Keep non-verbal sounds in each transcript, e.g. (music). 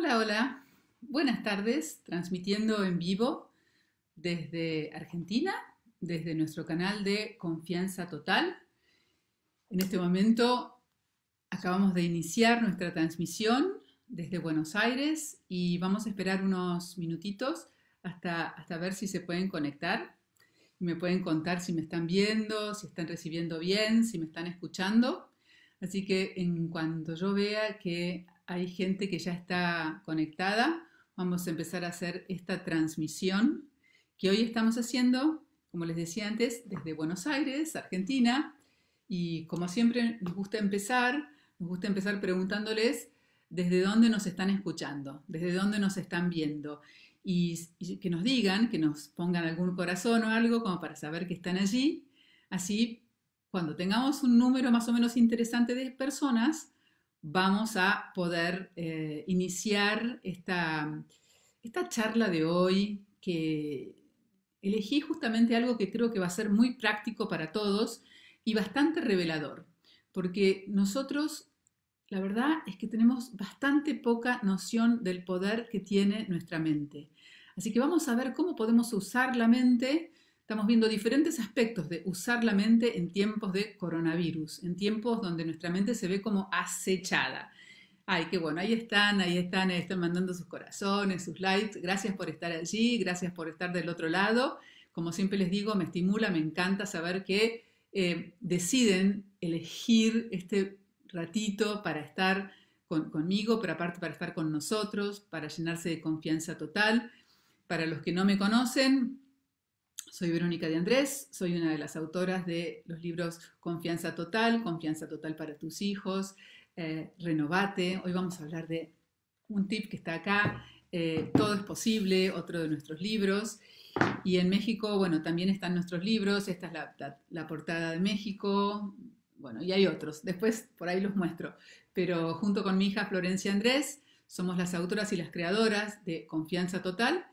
Hola, hola. Buenas tardes, transmitiendo en vivo desde Argentina, desde nuestro canal de Confianza Total. En este momento acabamos de iniciar nuestra transmisión desde Buenos Aires y vamos a esperar unos minutitos hasta, hasta ver si se pueden conectar. Me pueden contar si me están viendo, si están recibiendo bien, si me están escuchando. Así que en cuanto yo vea que hay gente que ya está conectada. Vamos a empezar a hacer esta transmisión que hoy estamos haciendo, como les decía antes, desde Buenos Aires, Argentina. Y como siempre nos gusta empezar, nos gusta empezar preguntándoles desde dónde nos están escuchando, desde dónde nos están viendo. y que nos digan, que nos pongan algún corazón o algo como para saber que están allí. Así, cuando tengamos un número más o menos interesante de personas, vamos a poder eh, iniciar esta, esta charla de hoy que elegí justamente algo que creo que va a ser muy práctico para todos y bastante revelador, porque nosotros, la verdad es que tenemos bastante poca noción del poder que tiene nuestra mente. Así que vamos a ver cómo podemos usar la mente Estamos viendo diferentes aspectos de usar la mente en tiempos de coronavirus, en tiempos donde nuestra mente se ve como acechada. Ay, qué bueno, ahí están, ahí están, ahí están mandando sus corazones, sus likes. Gracias por estar allí, gracias por estar del otro lado. Como siempre les digo, me estimula, me encanta saber que eh, deciden elegir este ratito para estar conmigo, pero aparte para estar con nosotros, para llenarse de confianza total. Para los que no me conocen, soy Verónica de Andrés, soy una de las autoras de los libros Confianza Total, Confianza Total para tus hijos, eh, Renovate. Hoy vamos a hablar de un tip que está acá, eh, Todo es posible, otro de nuestros libros. Y en México, bueno, también están nuestros libros, esta es la, la portada de México, bueno, y hay otros, después por ahí los muestro. Pero junto con mi hija Florencia Andrés, somos las autoras y las creadoras de Confianza Total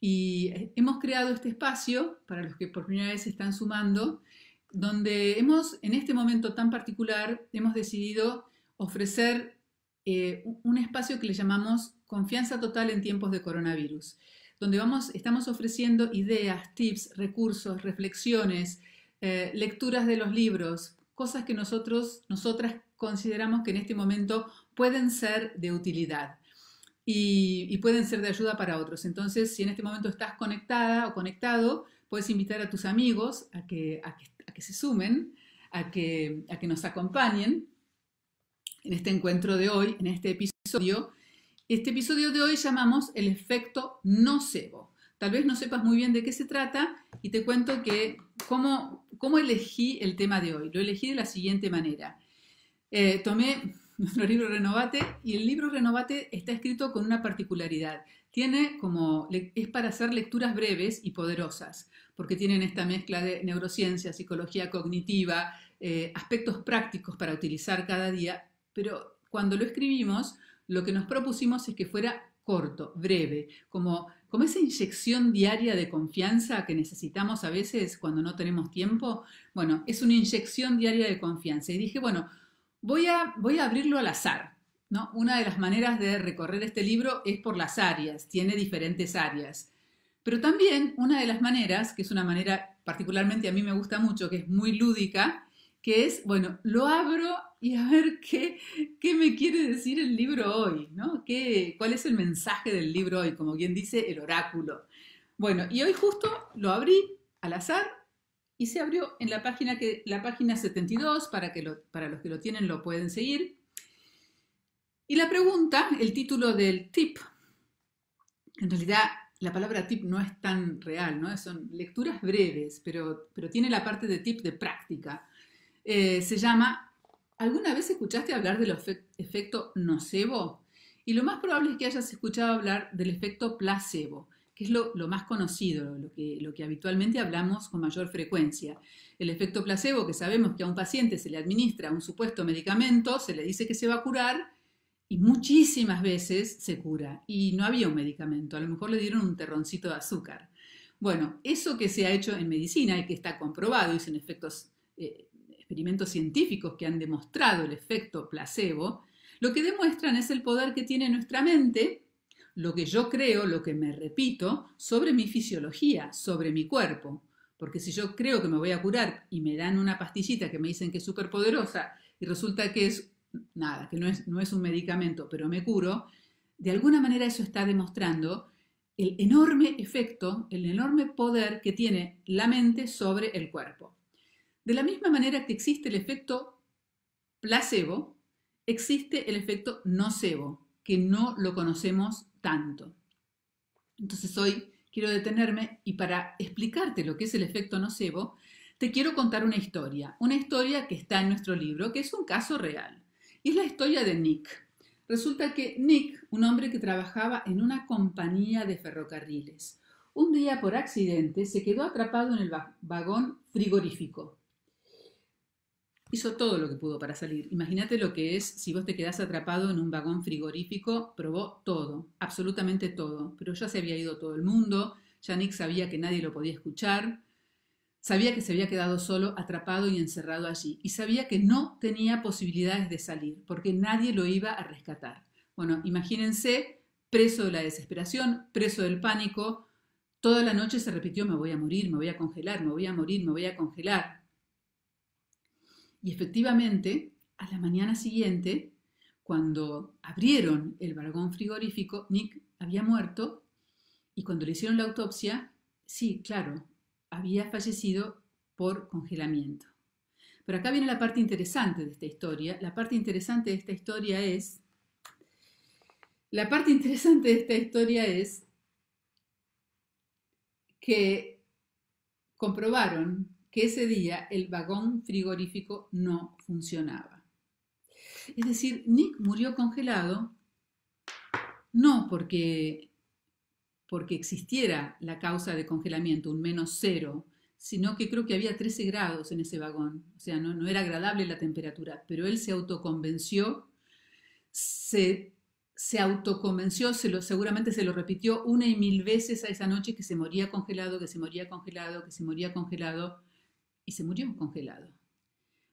y eh, hemos creado este espacio, para los que por primera vez se están sumando, donde hemos, en este momento tan particular, hemos decidido ofrecer eh, un espacio que le llamamos Confianza Total en tiempos de coronavirus, donde vamos, estamos ofreciendo ideas, tips, recursos, reflexiones, eh, lecturas de los libros, cosas que nosotros, nosotras consideramos que en este momento pueden ser de utilidad y, pueden ser de ayuda para otros. Entonces, si en este momento estás conectada o conectado, puedes invitar a tus amigos a que, que, se sumen, a que, a que nos acompañen en este encuentro de hoy, en este episodio. Este episodio de hoy llamamos el efecto no nocebo. Tal vez no sepas muy bien de qué se trata y te cuento que cómo, elegí el tema de hoy. Lo elegí de la siguiente manera. Eh, tomé nuestro libro Renovate, y el libro Renovate está escrito con una particularidad. Tiene como, es para hacer lecturas breves y poderosas, porque tienen esta mezcla de neurociencia, psicología cognitiva, eh, aspectos prácticos para utilizar cada día, pero cuando lo escribimos, lo que nos propusimos es que fuera corto, breve, como, como esa inyección diaria de confianza que necesitamos a veces cuando no tenemos tiempo. Bueno, es una inyección diaria de confianza. Y dije, bueno, Voy a, voy a abrirlo al azar. ¿no? Una de las maneras de recorrer este libro es por las áreas, tiene diferentes áreas. Pero también una de las maneras, que es una manera particularmente a mí me gusta mucho, que es muy lúdica, que es, bueno, lo abro y a ver qué, qué me quiere decir el libro hoy, ¿no? ¿Qué, ¿Cuál es el mensaje del libro hoy? Como bien dice, el oráculo. Bueno, y hoy justo lo abrí al azar y se abrió en la página, que, la página 72, para, que para los que lo tienen lo pueden seguir. Y la pregunta, el título del tip, en realidad la palabra tip no es tan real, ¿no? son lecturas breves, pero, pero tiene la parte de tip de práctica. Eh, se llama, ¿alguna vez escuchaste hablar del efecto nocebo? Y lo más probable es que hayas escuchado hablar del efecto placebo que es lo, más conocido, lo que, habitualmente hablamos con mayor frecuencia. El efecto placebo, que sabemos que a un paciente se le administra un supuesto medicamento, se le dice que se va a curar y muchísimas veces se cura y no había un medicamento, a lo mejor le dieron un terroncito de azúcar. Bueno, eso que se ha hecho en medicina y que está comprobado y son efectos, eh, experimentos científicos que han demostrado el efecto placebo, lo que demuestran es el poder que tiene nuestra mente lo que yo creo, lo que me repito sobre mi fisiología, sobre mi cuerpo. Porque si yo creo que me voy a curar y me dan una pastillita que me dicen que es súper poderosa y resulta que es nada, que no es, no es un medicamento, pero me curo, de alguna manera eso está demostrando el enorme efecto, el enorme poder que tiene la mente sobre el cuerpo. De la misma manera que existe el efecto placebo, existe el efecto nocebo, que no lo conocemos tanto. Entonces hoy quiero detenerme y para explicarte lo que es el efecto nocebo, te quiero contar una historia, una historia que está en nuestro libro, que es un caso real. Y es la historia de Nick. Resulta que Nick, un hombre que trabajaba en una compañía de ferrocarriles, un día por accidente se quedó atrapado en el vagón frigorífico hizo todo lo que pudo para salir. Imagínate lo que es si vos te quedás atrapado en un vagón frigorífico, probó todo, absolutamente todo, pero ya se había ido todo el mundo, ya sabía que nadie lo podía escuchar, sabía que se había quedado solo, atrapado y encerrado allí, y sabía que no tenía posibilidades de salir, porque nadie lo iba a rescatar. Bueno, imagínense, preso de la desesperación, preso del pánico, toda la noche se repitió, me voy a morir, me voy a congelar, me voy a morir, me voy a congelar y efectivamente, a la mañana siguiente, cuando abrieron el vagón frigorífico, Nick había muerto y cuando le hicieron la autopsia, sí, claro, había fallecido por congelamiento. Pero acá viene la parte interesante de esta historia. La parte interesante de esta historia es... La parte interesante de esta historia es que comprobaron ese día el vagón frigorífico no funcionaba. Es decir, Nick murió congelado no porque, porque existiera la causa de congelamiento, un menos cero, sino que creo que había 13 grados en ese vagón, o sea, no, no era agradable la temperatura, pero él se autoconvenció, se, se autoconvenció, se lo, seguramente se lo repitió una y mil veces a esa noche que se moría congelado, que se moría congelado, que se moría congelado, y se murió congelado.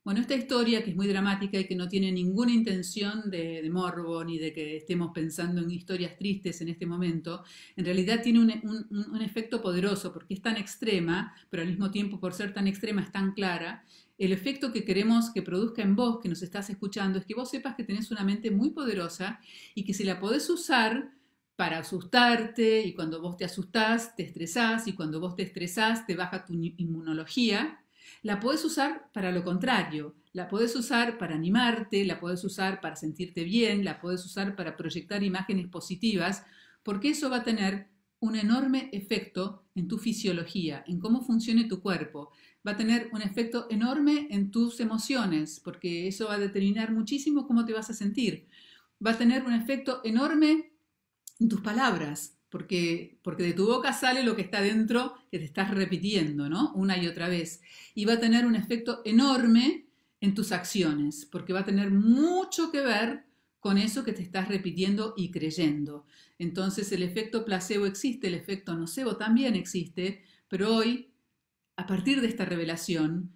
Bueno, esta historia que es muy dramática y que no tiene ninguna intención de, de morbo ni de que estemos pensando en historias tristes en este momento, en realidad tiene un, un, un efecto poderoso porque es tan extrema, pero al mismo tiempo por ser tan extrema es tan clara, el efecto que queremos que produzca en vos, que nos estás escuchando, es que vos sepas que tenés una mente muy poderosa y que si la podés usar para asustarte y cuando vos te asustás, te estresás y cuando vos te estresás, te baja tu inmunología la puedes usar para lo contrario, la puedes usar para animarte, la puedes usar para sentirte bien, la puedes usar para proyectar imágenes positivas, porque eso va a tener un enorme efecto en tu fisiología, en cómo funcione tu cuerpo. Va a tener un efecto enorme en tus emociones, porque eso va a determinar muchísimo cómo te vas a sentir. Va a tener un efecto enorme en tus palabras, porque, de tu boca sale lo que está dentro, que te estás repitiendo, ¿no? Una y otra vez. Y va a tener un efecto enorme en tus acciones, porque va a tener mucho que ver con eso que te estás repitiendo y creyendo. Entonces el efecto placebo existe, el efecto nocebo también existe, pero hoy, a partir de esta revelación,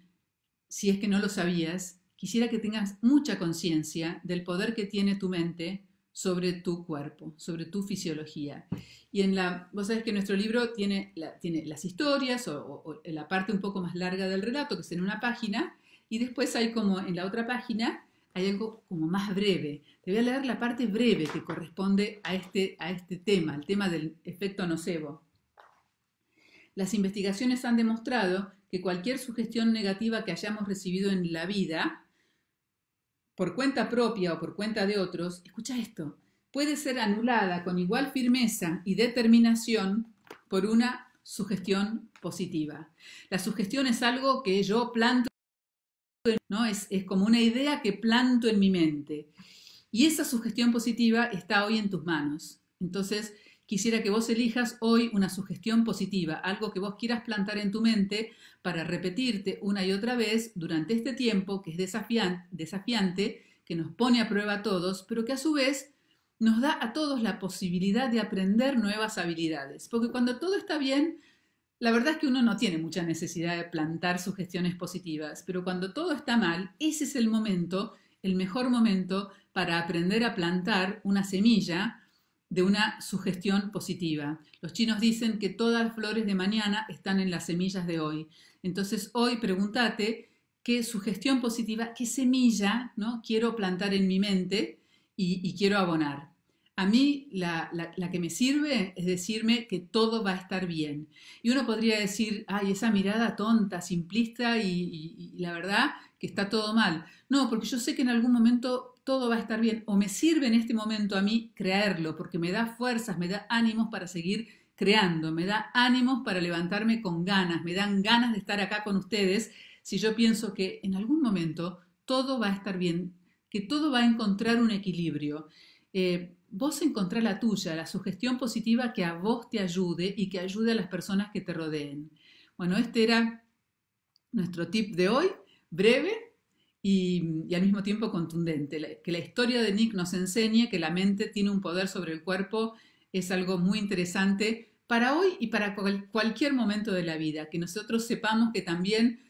si es que no lo sabías, quisiera que tengas mucha conciencia del poder que tiene tu mente sobre tu cuerpo, sobre tu fisiología. Y en la, vos sabés que nuestro libro tiene, tiene las historias o, la parte un poco más larga del relato, que es en una página, y después hay como en la otra página, hay algo como más breve. Te voy a leer la parte breve que corresponde a este, a este tema, el tema del efecto nocebo. Las investigaciones han demostrado que cualquier sugestión negativa que hayamos recibido en la vida, por cuenta propia o por cuenta de otros, escucha esto, puede ser anulada con igual firmeza y determinación por una sugestión positiva. La sugestión es algo que yo planto, ¿no? es, es como una idea que planto en mi mente. Y esa sugestión positiva está hoy en tus manos. Entonces, quisiera que vos elijas hoy una sugestión positiva, algo que vos quieras plantar en tu mente para repetirte una y otra vez durante este tiempo que es desafiante, que nos pone a prueba a todos, pero que a su vez nos da a todos la posibilidad de aprender nuevas habilidades. Porque cuando todo está bien, la verdad es que uno no tiene mucha necesidad de plantar sugestiones positivas, pero cuando todo está mal, ese es el momento, el mejor momento para aprender a plantar una semilla de una sugestión positiva. Los chinos dicen que todas las flores de mañana están en las semillas de hoy. Entonces hoy pregúntate qué sugestión positiva, qué semilla ¿no? quiero plantar en mi mente y, y quiero abonar. A mí la, que me sirve es decirme que todo va a estar bien. Y uno podría decir, ay, esa mirada tonta, simplista y, la verdad que está todo mal. No, porque yo sé que en algún momento todo va a estar bien. O me sirve en este momento a mí creerlo, porque me da fuerzas, me da ánimos para seguir creando, me da ánimos para levantarme con ganas, me dan ganas de estar acá con ustedes si yo pienso que en algún momento todo va a estar bien, que todo va a encontrar un equilibrio. Eh, vos encontrá la tuya, la sugestión positiva que a vos te ayude y que ayude a las personas que te rodeen. Bueno, este era nuestro tip de hoy, breve y, al mismo tiempo contundente. Que la historia de Nick nos enseñe que la mente tiene un poder sobre el cuerpo es algo muy interesante para hoy y para cualquier momento de la vida. Que nosotros sepamos que también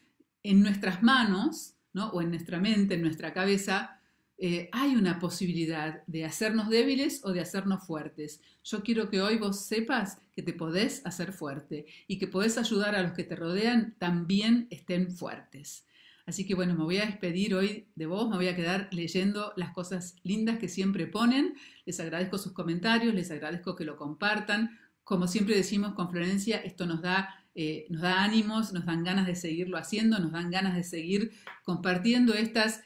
en nuestras manos, ¿no? o en nuestra mente, en nuestra cabeza, eh, hay una posibilidad de hacernos débiles o de hacernos fuertes. Yo quiero que hoy vos sepas que te podés hacer fuerte y que podés ayudar a los que te rodean también estén fuertes. Así que bueno, me voy a despedir hoy de vos, me voy a quedar leyendo las cosas lindas que siempre ponen. Les agradezco sus comentarios, les agradezco que lo compartan. Como siempre decimos con Florencia, esto nos da eh, nos da ánimos, nos dan ganas de seguirlo haciendo, nos dan ganas de seguir compartiendo estas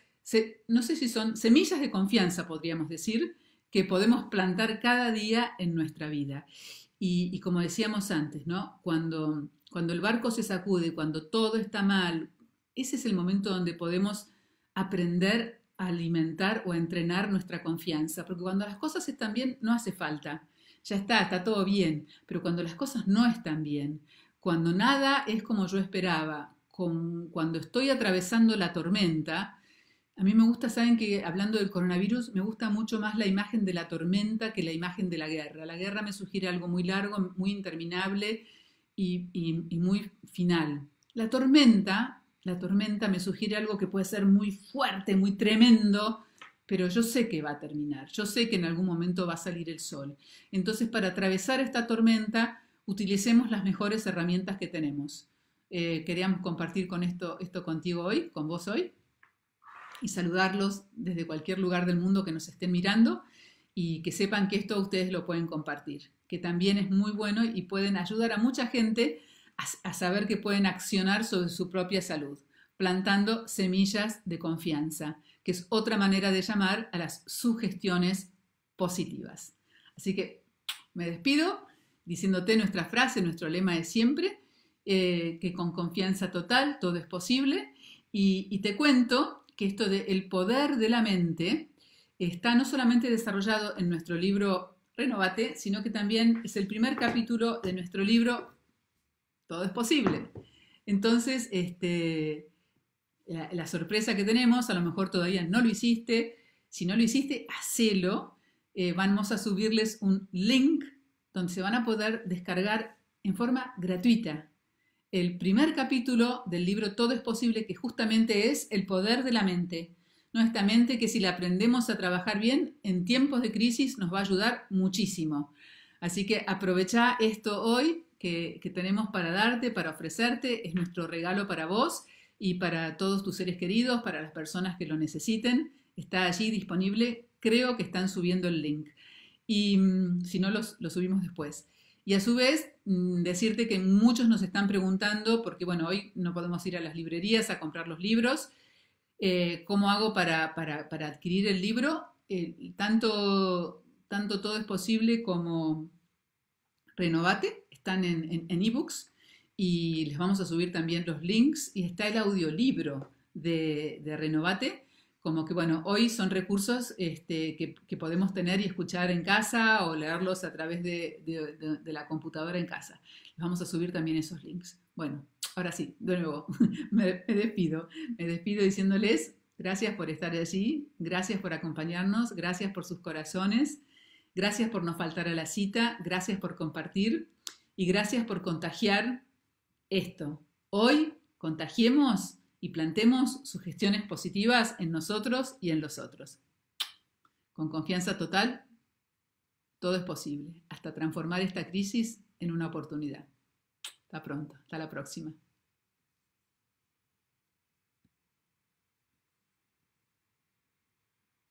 no sé si son semillas de confianza, podríamos decir, que podemos plantar cada día en nuestra vida. Y, como decíamos antes, ¿no? Cuando, cuando el barco se sacude, cuando todo está mal, ese es el momento donde podemos aprender a alimentar o entrenar nuestra confianza, porque cuando las cosas están bien no hace falta, ya está, está todo bien, pero cuando las cosas no están bien, cuando nada es como yo esperaba, cuando estoy atravesando la tormenta, a mí me gusta, saben que hablando del coronavirus, me gusta mucho más la imagen de la tormenta que la imagen de la guerra. La guerra me sugiere algo muy largo, muy interminable y, muy final. La tormenta, la tormenta me sugiere algo que puede ser muy fuerte, muy tremendo, pero yo sé que va a terminar, yo sé que en algún momento va a salir el sol. Entonces, para atravesar esta tormenta, utilicemos las mejores herramientas que tenemos. Eh, queríamos compartir con esto, esto contigo hoy, con vos hoy y saludarlos desde cualquier lugar del mundo que nos estén mirando y que sepan que esto ustedes lo pueden compartir, que también es muy bueno y pueden ayudar a mucha gente a, saber que pueden accionar sobre su propia salud, plantando semillas de confianza, que es otra manera de llamar a las sugestiones positivas. Así que me despido diciéndote nuestra frase, nuestro lema de siempre, eh, que con confianza total todo es posible. Y, y te cuento que esto de el poder de la mente está no solamente desarrollado en nuestro libro Renovate, sino que también es el primer capítulo de nuestro libro Todo es posible. Entonces, este, la, sorpresa que tenemos, a lo mejor todavía no lo hiciste, si no lo hiciste, hacelo. Eh, vamos a subirles un link donde se van a poder descargar en forma gratuita el primer capítulo del libro Todo es posible, que justamente es el poder de la mente. Nuestra mente que si la aprendemos a trabajar bien en tiempos de crisis nos va a ayudar muchísimo. Así que aprovecha esto hoy que, tenemos para darte, para ofrecerte. Es nuestro regalo para vos y para todos tus seres queridos, para las personas que lo necesiten. Está allí disponible. Creo que están subiendo el link. Y mm, si no, los, lo subimos después. Y a su vez, mm, decirte que muchos nos están preguntando, porque bueno, hoy no podemos ir a las librerías a comprar los libros, eh, ¿cómo hago para, adquirir el libro? Eh, tanto, tanto todo es posible como Renovate, están en ebooks. y les vamos a subir también los links y está el audiolibro de Renovate como que, bueno, hoy son recursos este, que, podemos tener y escuchar en casa o leerlos a través de, la computadora en casa. Les vamos a subir también esos links. Bueno, ahora sí, de nuevo, (laughs) me, me despido. Me despido diciéndoles gracias por estar allí, gracias por acompañarnos, gracias por sus corazones, gracias por no faltar a la cita, gracias por compartir y gracias por contagiar esto. Hoy contagiemos y plantemos sugestiones positivas en nosotros y en los otros. Con confianza total, todo es posible, hasta transformar esta crisis en una oportunidad. Hasta pronto, hasta la próxima.